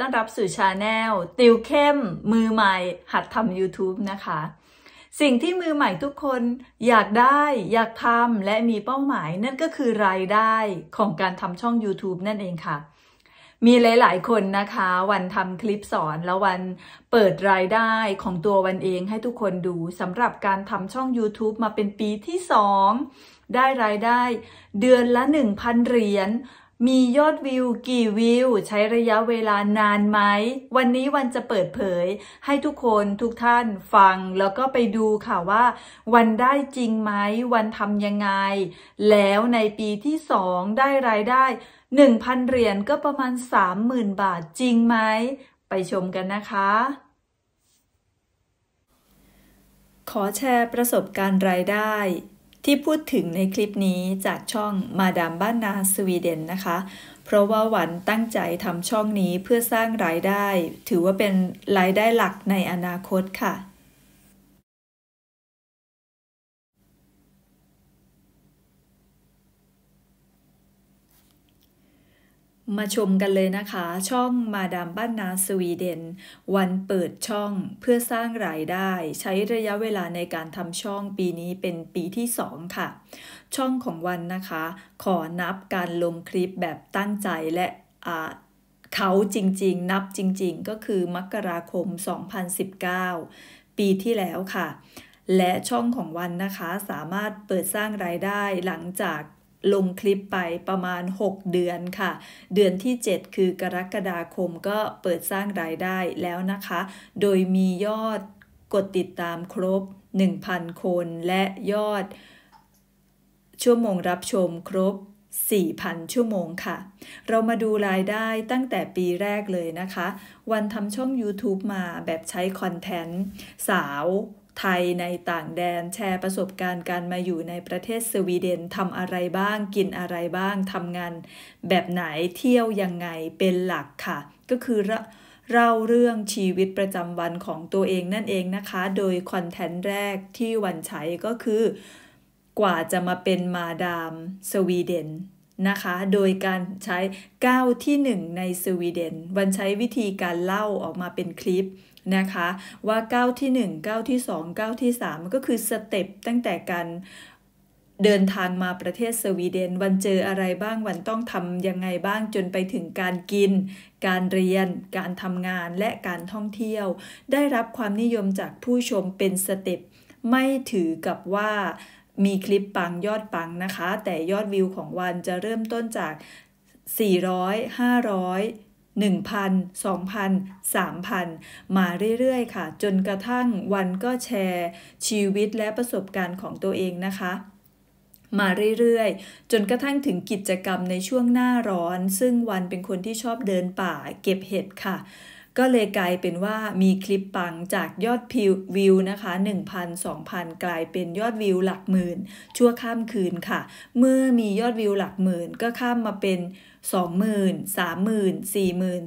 ต้อนรับสู่ชาแนลติวเข้มมือใหม่ หัดทำ YouTube นะคะ สิ่งที่มือใหม่ทุกคนอยากได้อยากทำและมีเป้าหมายนั่นก็คือรายได้ของการทำช่อง YouTube นั่นเองค่ะ มีหลายๆ คนนะคะ วันทำคลิปสอนแล้ววันเปิดรายได้ของตัววันเองให้ทุกคนดูสำหรับการทำช่อง YouTube มาเป็นปีที่ 2 ได้รายได้ เดือนละ 1,000 เหรียญมียอดวิวกี่วิว ใช้ระยะเวลานานไหม วันนี้วันจะเปิดเผย ให้ทุกคนทุกท่านฟัง แล้วก็ไปดูค่ะว่า วันได้จริงไหม วันทำยังไง แล้วในปีที่สองได้รายได้ 1,000 เหรียญก็ประมาณ 30,000 บาทจริงไหม ไปชมกันนะคะ ขอแชร์ประสบการณ์รายได้ที่พูดถึงในคลิปนี้จากช่องมาดามบ้านนาสวีเดนนะคะ เพราะว่าหวันตั้งใจทำช่องนี้เพื่อสร้างรายได้ ถือว่าเป็นรายได้หลักในอนาคตค่ะมาชมกันเลยนะคะ ช่องมาดามบ้านนาสวีเดนวันเปิดช่องเพื่อสร้างรายได้ ใช้ระยะเวลาในการทำช่องปีนี้เป็นปีที่2ค่ะ ช่องของวันนะคะ ขอนับการลงคลิปแบบตั้งใจและเขาจริงๆ นับจริงๆ ก็คือมกราคม 2019 ปีที่แล้วค่ะ และช่องของวันนะคะสามารถเปิดสร้างรายได้หลังจากลงคลิปไปประมาณ 6 เดือนค่ะ เดือนที่ 7 คือกรกฎาคมก็เปิดสร้างรายได้แล้วนะคะ โดยมียอดกดติดตามครบ 1,000 คน และยอดชั่วโมงรับชมครบ 4,000 ชั่วโมงค่ะ เรามาดูรายได้ตั้งแต่ปีแรกเลยนะคะ วันทำช่อง YouTube มาแบบใช้คอนเทนต์สาวไทยในต่างแดนแชร์ประสบการณ์การมาอยู่ในประเทศสวีเดนทำอะไรบ้างกินอะไรบ้างทำงานแบบไหนเที่ยวยังไงเป็นหลักค่ะ ก็คือเล่าเรื่องชีวิตประจำวันของตัวเองนั่นเองนะคะ โดยคอนเทนต์แรกที่วันใช้ก็คือ กว่าจะมาเป็นมาดามสวีเดนนะคะ โดยการใช้ก้าวที่ 1 ในสวีเดน วันใช้วิธีการเล่าออกมาเป็นคลิปนะคะว่าก้าวที่1วที่2วที่ 3 ก็คือสเต็ปตั้งแต่การเดินทางมาประเทศสวีเดน วันเจออะไรบ้างวันต้องทำยังไงบ้างจนไปถึงการกิน การเรียน การทำงานและการท่องเที่ยว ได้รับความนิยมจากผู้ชมเป็นสเต็ปไม่ถือกับว่ามีคลิปปังยอดปังนะคะ แต่ยอดวิวของวันจะเริ่มต้นจาก 400 500 1,000 2,000 3,000 มาเรื่อยๆ ค่ะ จนกระทั่งวันก็แชร์ ชีวิตและประสบการณ์ของตัวเองนะคะ มาเรื่อยๆจนกระทั่งถึงกิจกรรมในช่วงหน้าร้อน ซึ่งวันเป็นคนที่ชอบเดินป่า เก็บเห็ดค่ะ ก็เลยกลายเป็นว่ามีคลิปปังจากยอดพิวิวนะคะ1,000 2,000 กลายเป็นยอดวิวหลักหมื่นชั่วข้ามคืนค่ะ เมื่อมียอดวิวหลักหมื่นก็ข้ามมาเป็น20,000 30,000 40,000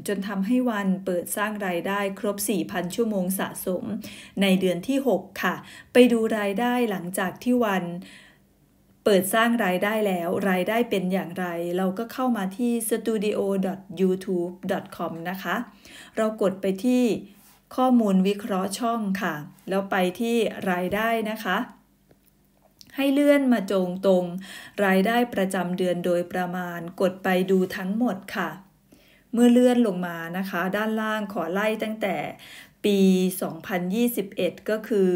จนทำให้วันเปิดสร้างรายได้ครบ 4,000 ชั่วโมงสะสม ในเดือนที่ 6 ค่ะ ไปดูรายได้หลังจากที่วัน เปิดสร้างรายได้แล้ว รายได้เป็นอย่างไร เราก็เข้ามาที่ studio.youtube.com นะคะ เรากดไปที่ข้อมูลวิเคราะห์ช่องค่ะ แล้วไปที่รายได้นะคะให้เลื่อนมาจงตรงรายได้ประจำเดือนโดยประมาณ กดไปดูทั้งหมดค่ะ เมื่อเลื่อนลงมานะคะ ด้านล่างขอไล่ตั้งแต่ปี 2021 ก็คือ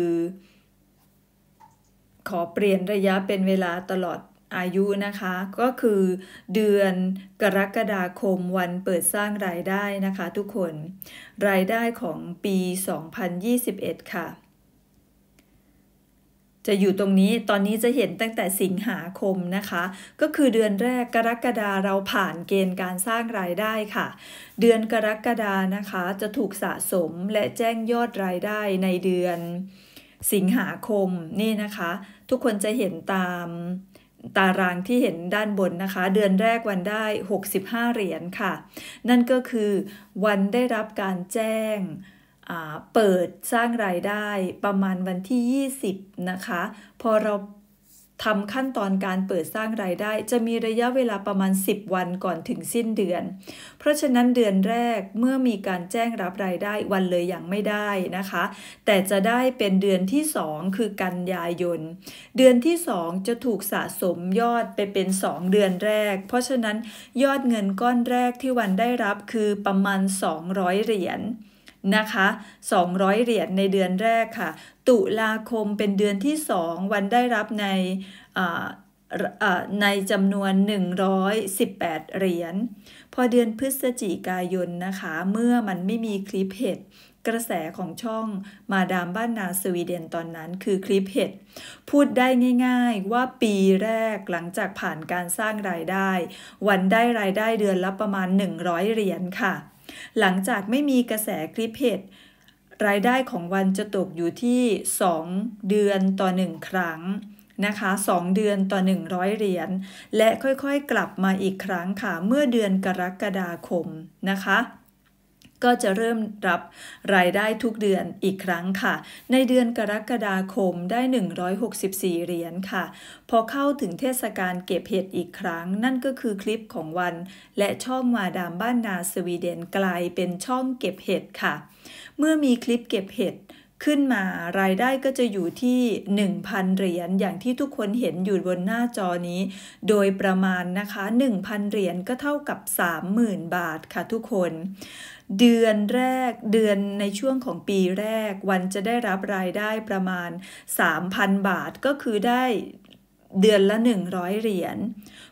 ขอเปลี่ยนระยะเป็นเวลาตลอดอายุนะคะ ก็คือเดือนกรกฎาคมวันเปิดสร้างรายได้นะคะทุกคนรายได้ของปี 2021 ค่ะจะอยู่ตรงนี้ตอนนี้จะเห็นตั้งแต่สิงหาคมนะคะ ก็คือเดือนแรกกรกฎาเราผ่านเกณฑ์การสร้างรายได้ค่ะ เดือนกรกฎานะคะจะถูกสะสมและแจ้งยอดรายได้ในเดือนสิงหาคมนี่นะคะ ทุกคนจะเห็นตามตารางที่เห็นด้านบนนะคะ เดือนแรกวันได้ 65เหรียญค่ะนั่นก็คือวันได้รับการแจ้งเปิดสร้างรายได้ประมาณวันที่ 20 นะคะ พอเราทำขั้นตอนการเปิดสร้างรายได้ จะมีระยะเวลาประมาณ 10 วันก่อนถึงสิ้นเดือน เพราะฉะนั้นเดือนแรกเมื่อมีการแจ้งรับรายได้วันเลยยังไม่ได้นะคะ แต่จะได้เป็นเดือนที่ 2 คือกันยายน เดือนที่2จะถูกสะสมยอดไปเป็น2 เดือนแรก เพราะฉะนั้นยอดเงินก้อนแรกที่วันได้รับคือประมาณ 200 เหรียญนะคะ 200 เหรียญในเดือนแรกค่ะ ตุลาคมเป็นเดือนที่ 2 วันได้รับในในจำนวน 118 เหรียญ พอเดือนพฤศจิกายนนะคะ เมื่อมันไม่มีคลิปเห็ดกระแสของช่องมาดามบ้านนาสวีเดนตอนนั้นคือคลิปเห็ดพูดได้ง่ายๆว่าปีแรกหลังจากผ่านการสร้างรายได้ วันได้รายได้เดือนละประมาณ 100 เหรียญค่ะหลังจากไม่มีกระแสคลิปเหตุรายได้ของวันจะตกอยู่ที่ 2 เดือนต่อ 1 ครั้งนะคะ 2 เดือนต่อ 100 เหรียญและค่อยๆกลับมาอีกครั้งค่ะ เมื่อเดือนกรกฎาคมนะคะก็จะเริ่มรับรายได้ทุกเดือนอีกครั้งค่ะ ในเดือนกรกฎาคมได้ 164 เหรียญค่ะ พอเข้าถึงเทศกาลเก็บเห็ดอีกครั้ง นั่นก็คือคลิปของวัน และช่องมาดามบ้านนาสวีเดนกลายเป็นช่องเก็บเห็ดค่ะ เมื่อมีคลิปเก็บเห็ดขึ้นมารายได้ก็จะอยู่ที่ 1,000 เหรียญอย่างที่ทุกคนเห็นอยู่บนหน้าจอนี้โดยประมาณนะคะ 1,000 เหรียญก็เท่ากับ 30,000 บาทค่ะทุกคน เดือนแรกเดือนในช่วงของปีแรก วันจะได้รับรายได้ประมาณ 3,000 บาทก็คือได้เดือนละ 100เหรียญ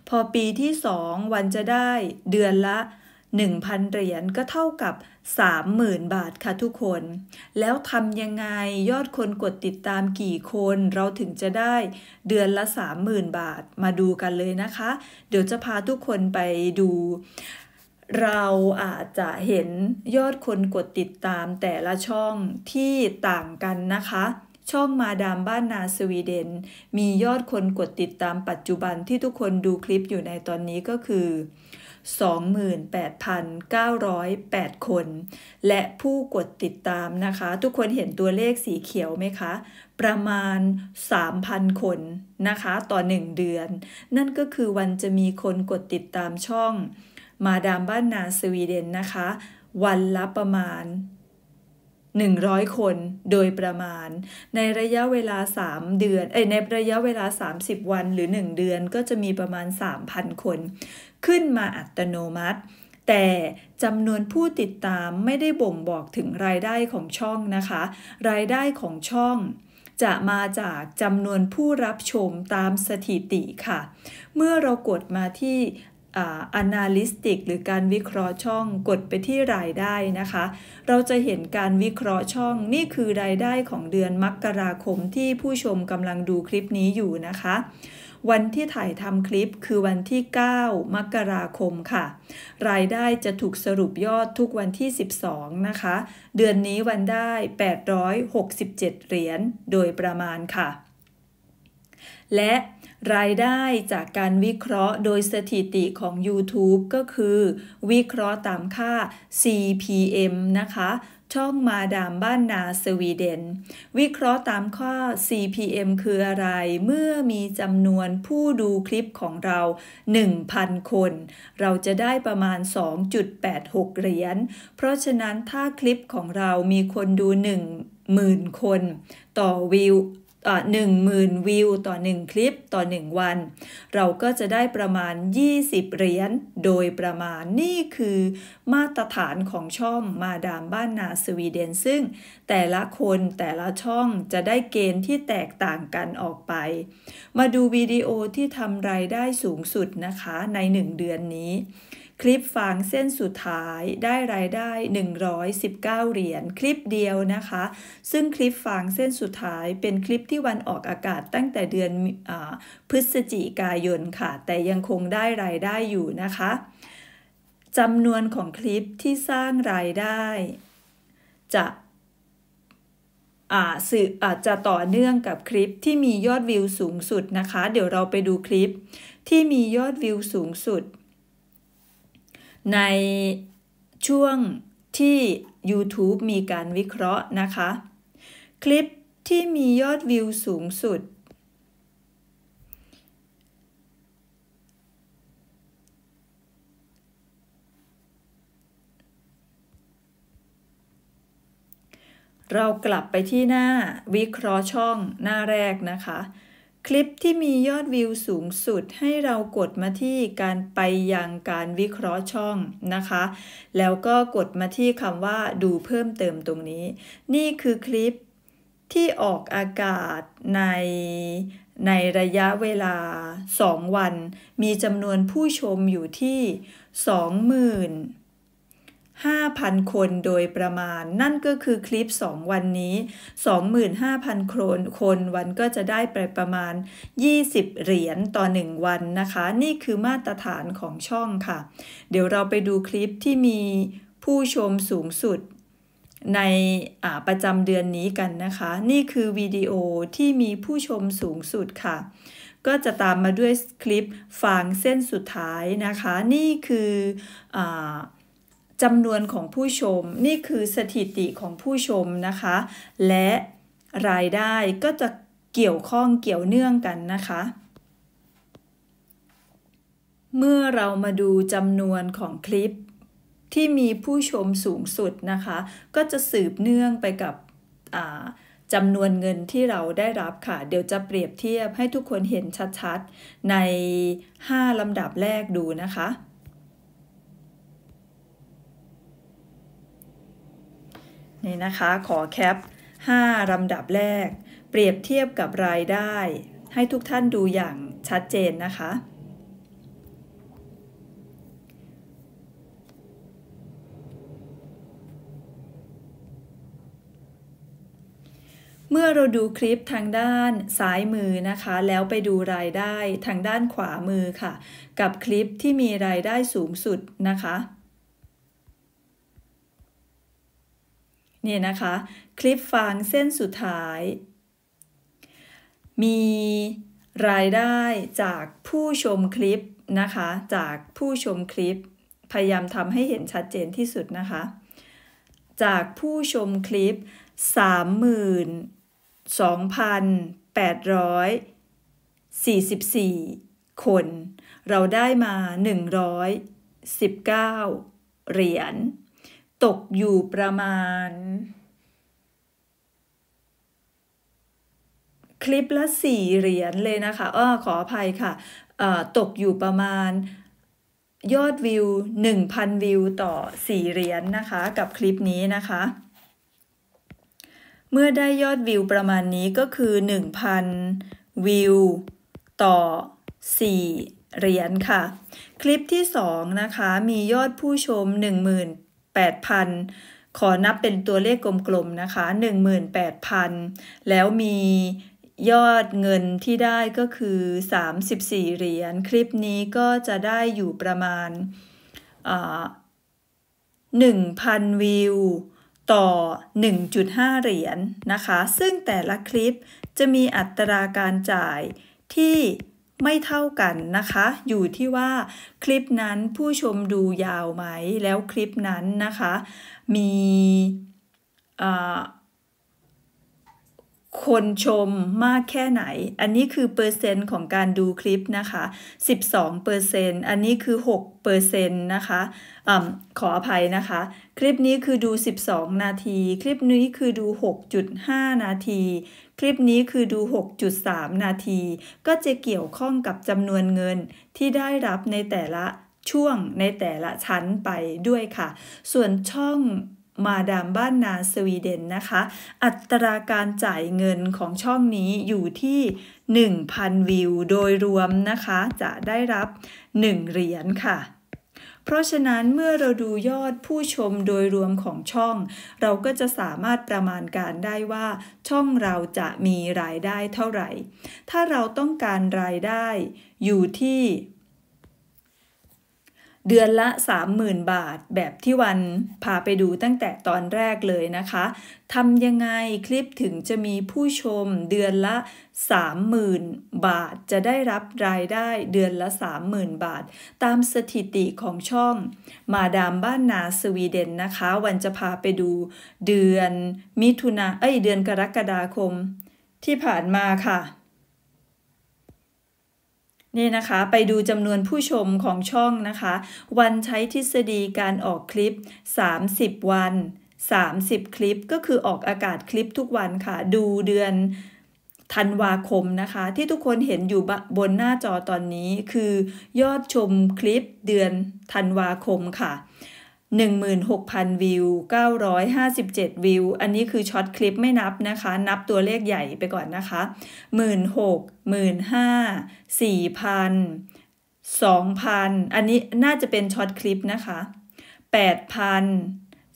พอปีที่ 2 วันจะได้เดือนละ1,000เหรียญก็เท่ากับ 30,000 บาท ค่ะทุกคน แล้วทำยังไงยอดคนกดติดตามกี่คนเราถึงจะได้เดือนละ 30,000 บาทมาดูกันเลยนะคะ เดี๋ยวจะพาทุกคนไปดู เราอาจจะเห็นยอดคนกดติดตามแต่ละช่องที่ต่างกันนะคะ ช่องมาดามบ้านนาสวีเดน มียอดคนกดติดตามปัจจุบันที่ทุกคนดูคลิปอยู่ในตอนนี้ก็คือ28,908 คน และผู้กดติดตามนะคะ ทุกคนเห็นตัวเลขสีเขียวไหมคะ ประมาณ 3,000 คนนะคะ ต่อ 1 เดือน นั่นก็คือวันจะมีคนกดติดตามช่องมาดามบ้านนาสวีเดนนะคะ วันละประมาณ100คนโดยประมาณ ในระยะเวลา 3 เดือน เอ้ยในระยะเวลา 30 วันหรือ 1 เดือนก็จะมีประมาณ 3,000 คน ขึ้นมาอัตโนมัติ แต่จำนวนผู้ติดตามไม่ได้บ่งบอกถึงรายได้ของช่องนะคะ รายได้ของช่องจะมาจากจำนวนผู้รับชมตามสถิติค่ะ เมื่อเรากดมาที่ analytic หรือการวิเคราะห์ช่องกดไปที่รายได้นะคะ เราจะเห็นการวิเคราะห์ช่องนี่คือรายได้ของเดือนมกราคมที่ผู้ชมกำลังดูคลิปนี้อยู่นะคะ วันที่ถ่ายทำคลิปคือวันที่ 9 มกราคมค่ะ รายได้จะถูกสรุปยอดทุกวันที่ 12 นะคะ เดือนนี้วันได้ 867 เหรียญโดยประมาณค่ะ และรายได้จากการวิเคราะห์โดยสถิติของ YouTube ก็คือ วิเคราะห์ตามค่า CPM นะคะ ช่องมาดามบ้านนาสวีเดน วิเคราะห์ตามข้อ CPM คืออะไรเมื่อมีจำนวนผู้ดูคลิปของเรา 1,000 คน เราจะได้ประมาณ 2.86 เหรียญ เพราะฉะนั้นถ้าคลิปของเรามีคนดู1หมื่นคน ต่อวิวหนึ่งหมื่นวิวต่อ 1 คลิปต่อ 1 วัน เราก็จะได้ประมาณ 20 เหรียญโดยประมาณนี่คือมาตรฐานของช่องมาดามบ้านนาสวีเดน ซึ่งแต่ละคนแต่ละช่องจะได้เกณฑ์ที่แตกต่างกันออกไป มาดูวิดีโอที่ทำรายได้สูงสุดนะคะใน 1 เดือนนี้คลิปฟังเส้นสุดท้ายได้รายได้ 119เหรียญคลิปเดียวนะคะ ซึ่งคลิปฟังเส้นสุดท้ายเป็นคลิปที่วันออกอากาศตั้งแต่เดือนอพฤศจิกายนค่ะ แต่ยังคงได้รายได้อยู่นะคะจำนวนของคลิปที่สร้างรายได้ จะสื่ออาจจะต่อเนื่องกับคลิปที่มียอดวิวสูงสุดนะคะ เดี๋ยวเราไปดูคลิปที่มียอดวิวสูงสุดในช่วงที่ YouTube มีการวิเคราะห์นะคะ คลิปที่มียอดวิวสูงสุด เรากลับไปที่หน้าวิเคราะห์ช่องหน้าแรกนะคะคลิปที่มียอดวิวสูงสุดให้เรากดมาที่การไปยังการวิเคราะห์ช่องนะคะ แล้วก็กดมาที่คำว่าดูเพิ่มเติมตรงนี้ นี่คือคลิปที่ออกอากาศในในระยะเวลา 2 วัน มีจำนวนผู้ชมอยู่ที่ 20,000 5,000 คนโดยประมาณ นั่นก็คือคลิป 2 วันนี้ 25,000คนคน วันก็จะได้ไปประมาณ 20 เหรียญ ต่อ 1 วันนะคะ นี่คือมาตรฐานของช่องค่ะ เดี๋ยวเราไปดูคลิปที่มีผู้ชมสูงสุด ในประจำเดือนนี้กันนะคะ นี่คือวิดีโอที่มีผู้ชมสูงสุดค่ะ ก็จะตามมาด้วยคลิปฟางเส้นสุดท้ายนะคะ นี่คืออจำนวนของผู้ชมนี่คือสถิติของผู้ชมนะคะ และรายได้ก็จะเกี่ยวข้องเกี่ยวเนื่องกันนะคะ เมื่อเรามาดูจำนวนของคลิป ที่มีผู้ชมสูงสุดนะคะ ก็จะสืบเนื่องไปกับจำนวนเงินที่เราได้รับค่ะ เดี๋ยวจะเปรียบเทียบให้ทุกคนเห็นชัดๆ ใน 5 ลำดับแรกดูนะคะนี่นะคะ ขอแคป 5ลำดับแรก เปรียบเทียบกับรายได้ ให้ทุกท่านดูอย่างชัดเจนนะคะ เมื่อเราดูคลิปทางด้านซ้ายมือนะคะ แล้วไปดูรายได้ทางด้านขวามือค่ะ กับคลิปที่มีรายได้สูงสุดนะคะนี่นะคะ คลิปฟังเส้นสุดท้าย มีรายได้จากผู้ชมคลิปนะคะ จากผู้ชมคลิปพยายามทำให้เห็นชัดเจนที่สุดนะคะ จากผู้ชมคลิป32,844 คน เราได้มา 119 เหรียญตก อยู่ประมาณคลิปละสี่เหรียญเลยนะคะอ้อขออภัยค่ะตกอยู่ประมาณ ยอดวิว1,000วิวต่อ4เหรียญนนะคะกับคลิปนี้นะคะ เมื่อได้ยอดวิวประมาณนี้ก็คือ1,000วิวต่อ4เหรียญค่ะคลิปที่ 2 นะคะมียอดผู้ชมป8 0 0 0ขอนับเป็นตัวเลขกลมๆนะคะ 18,000 แล้วมียอดเงินที่ได้ก็คือ 34 เหรียญคลิปนี้ก็จะได้อยู่ประมาณ1,000 วิวต่อ 1.5 เหรียญนะคะ ซึ่งแต่ละคลิปจะมีอัตราการจ่ายที่ไม่เท่ากันนะคะ อยู่ที่ว่าคลิปนั้นผู้ชมดูยาวไหม แล้วคลิปนั้นนะคะ มีคนชมมากแค่ไหน อันนี้คือเปอร์เซ็นต์ของการดูคลิปนะคะ 12เปอร์เซ็นต์อันนี้คือ6เปอร์เซ็นต์นะคะอขออภัยนะคะ คลิปนี้คือดู 12 นาที คลิปนี้คือดู 6.5 นาที คลิปนี้คือดู 6.3 นาที ก็จะเกี่ยวข้องกับจำนวนเงินที่ได้รับในแต่ละช่วงในแต่ละชั้นไปด้วยค่ะ ส่วนช่องมาดามบ้านนาสวีเดนนะคะ อัตราการจ่ายเงินของช่องนี้อยู่ที่ 1,000 วิว โดยรวมนะคะ จะได้รับ 1 เหรียญค่ะ เพราะฉะนั้นเมื่อเราดูยอดผู้ชมโดยรวมของช่อง เราก็จะสามารถประมาณการได้ว่าช่องเราจะมีรายได้เท่าไหร่ ถ้าเราต้องการรายได้อยู่ที่เดือนละ 30,000 บาท แบบที่วันพาไปดูตั้งแต่ตอนแรกเลยนะคะทำยังไงคลิปถึงจะมีผู้ชมเดือนละ 30,000 บาทจะได้รับรายได้เดือนละ 30,000 บาท ตามสถิติของช่อง มาดามบ้านนาสวีเดนนะคะ วันจะพาไปดูเดือนมิถุนาเอ้ยเดือนกรกฎาคม ที่ผ่านมาค่ะนี่นะคะ ไปดูจำนวนผู้ชมของช่องนะคะ วันใช้ทฤษฎีการออกคลิป 30 วัน 30 คลิปก็คือออกอากาศคลิปทุกวันค่ะ ดูเดือนธันวาคมนะคะ ที่ทุกคนเห็นอยู่บนหน้าจอตอนนี้คือยอดชมคลิปเดือนธันวาคมค่ะ16,000วิว957วิวอันนี้คือช็อตคลิปไม่นับนะคะ นับตัวเลขใหญ่ไปก่อนนะคะ 16,000 15,000 2,000 อันนี้น่าจะเป็นช็อตคลิปนะคะ 8,000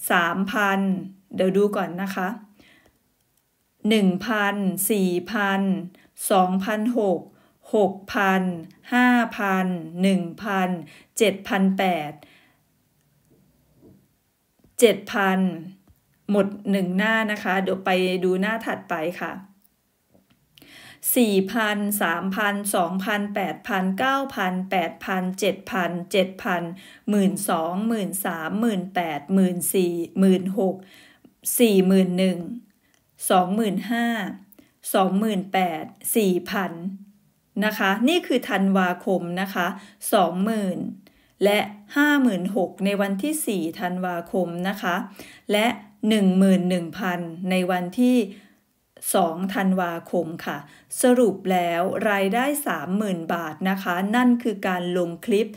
3,000 เดี๋ยวดูก่อนนะคะ 1,000 4,000 2,006 6,000 5,000 1,000 7,800 7,000หมด1หน้านะคะเดี๋ยวไปดูหน้าถัดไปค่ะสี่พันสามพันสองพันแปดพันเก้าพันแปดพันเจ็ดพันเจ็ดพันหมื่นสองหมื่นสามหมื่นแปดหมื่นสี่หมื่นหกสี่หมื่นหนึ่งสองหมื่นห้าสองหมื่นแปดสี่พันนะคะ นี่คือธันวาคมนะคะสองหมื่นและ 56,000 ในวันที่4ธันวาคมนะคะ และ 11,000 ในวันที่2ธันวาคมค่ะ สรุปแล้ว รายได้ 30,000 บาทนะคะ นั่นคือการลงคลิป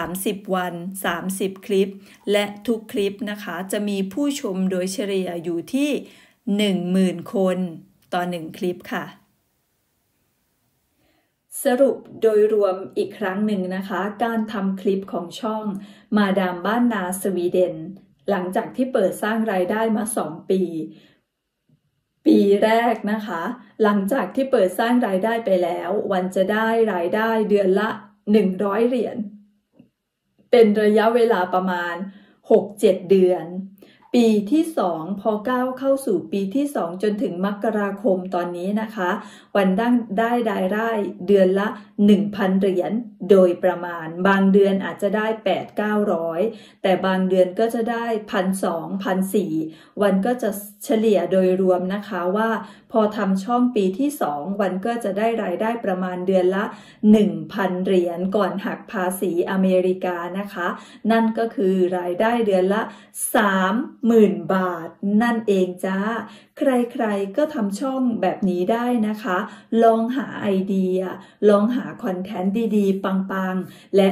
30 วัน 30 คลิป และทุกคลิปนะคะจะมีผู้ชมโดยเฉลี่ยอยู่ที่ 10,000 คนต่อ 1 คลิปค่ะสรุปโดยรวมอีกครั้งหนึ่งนะคะการทำคลิปของช่องมาดามบ้านนาสวีเดนหลังจากที่เปิดสร้างรายได้มา 2 ปี ปีแรกนะคะหลังจากที่เปิดสร้างรายได้ไปแล้ววันจะได้รายได้เดือนละ 100 เหรียญ เป็นระยะเวลาประมาณ 6-7 เดือนปีที่ 2พอก้าวเข้าสู่ปีที่ 2 จนถึงมกราคมตอนนี้นะคะ วันได้ได้รายได้เดือนละ 1,000 เหรียญโดยประมาณ บางเดือนอาจจะได้ 8 900 แต่บางเดือนก็จะได้พันสองพันสี่วันก็จะเฉลี่ยโดยรวมนะคะว่า พอทำช่องปีที่ 2 วันก็จะได้รายได้ประมาณเดือนละ1,000เหรียญก่อนหักภาษีอเมริกานะคะ นั่นก็คือรายได้เดือนละ3หมื่นบาทนั่นเองจ้า ใครๆก็ทำช่องแบบนี้ได้นะคะ ลองหาไอเดีย ลองหาคอนเทนต์ดีๆปังๆ และ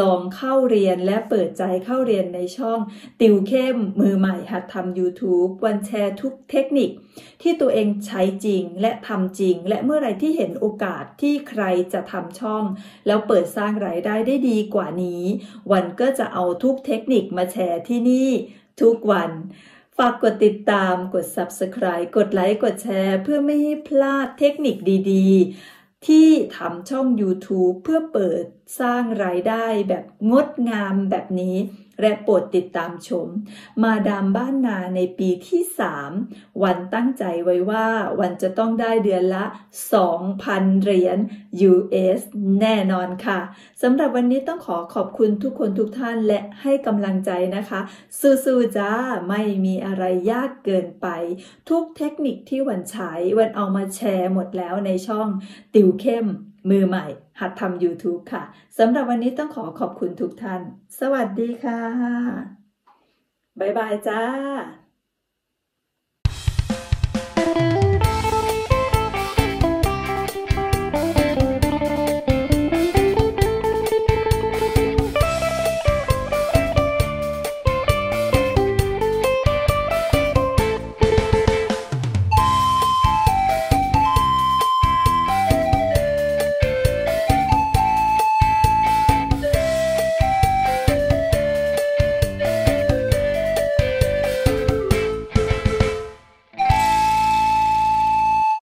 ลองเข้าเรียนและเปิดใจเข้าเรียนในช่อง ติวเข้ม มือใหม่หัดทำ YouTube วันแชร์ทุกเทคนิค ที่ตัวเองใช้จริงและทำจริง และเมื่อไรที่เห็นโอกาสที่ใครจะทำช่อง แล้วเปิดสร้างรายได้ได้ดีกว่านี้ วันก็จะเอาทุกเทคนิคมาแชร์ที่นี่ทุกวัน ฝากกดติดตาม กด Subscribe กดไลค์ กดแชร์ เพื่อไม่ให้พลาดเทคนิคดี ๆ ที่ทำช่อง YouTube เพื่อเปิดสร้างรายได้แบบงดงามแบบนี้และโปรดติดตามชม มาดามบ้านนาในปีที่ 3 วันตั้งใจไว้ว่าวันจะต้องได้เดือนละ 2,000เหรียญ US แน่นอนค่ะสำหรับวันนี้ต้องขอขอบคุณทุกคนทุกท่านและให้กำลังใจนะคะ สู้ๆจ้า ไม่มีอะไรยากเกินไป ทุกเทคนิคที่วันใช้ วันเอามาแชร์หมดแล้วในช่องติวเข้มมือใหม่ หัดทำ YouTube ค่ะสำหรับวันนี้ต้องขอขอบคุณทุกท่าน สวัสดีค่ะ บ๊ายบายจ้า